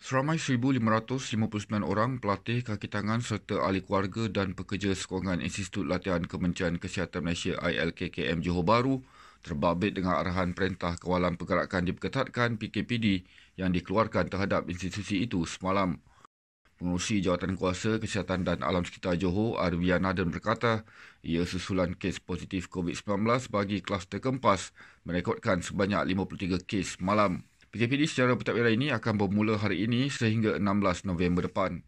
Seramai 1,559 orang pelatih kaki tangan serta ahli keluarga dan pekerja sokongan Institut Latihan Kementerian Kesihatan Malaysia ILKKM Johor Bahru terbabit dengan arahan Perintah Kawalan Pergerakan Diperketatkan PKPD yang dikeluarkan terhadap institusi itu semalam. Pengurusi Jawatan Kuasa Kesihatan dan Alam Sekitar Johor, Arwian Adan berkata, ia susulan kes positif COVID-19 bagi kluster kempas merekodkan sebanyak 53 kes malam. PKPD secara petak ini akan bermula hari ini sehingga 16 November depan.